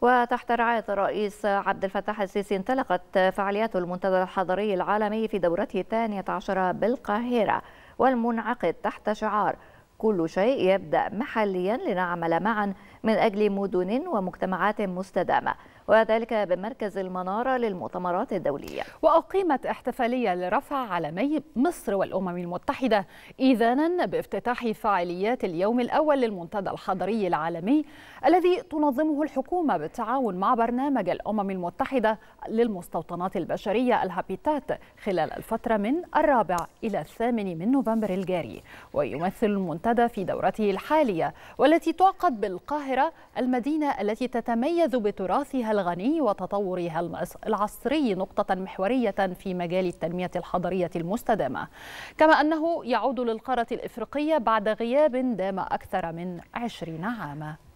وتحت رعاية الرئيس عبد الفتاح السيسي انطلقت فعاليات المنتدى الحضري العالمي في دورته الثانية عشرة بالقاهرة والمنعقد تحت شعار كل شيء يبدأ محليا لنعمل معا من أجل مدن ومجتمعات مستدامة وذلك بمركز المنارة للمؤتمرات الدولية وأقيمت احتفالية لرفع علمي مصر والأمم المتحدة إذانا بافتتاح فعاليات اليوم الأول للمنتدى الحضري العالمي الذي تنظمه الحكومة بالتعاون مع برنامج الأمم المتحدة للمستوطنات البشرية الهابيتات خلال الفترة من الرابع إلى الثامن من نوفمبر الجاري ويمثل المنتدى في دورته الحالية والتي تعقد بالقاهرة المدينة التي تتميز بتراثها الغني وتطورها العصري نقطة محورية في مجال التنمية الحضرية المستدامة كما أنه يعود للقارة الإفريقية بعد غياب دام أكثر من عشرين عاما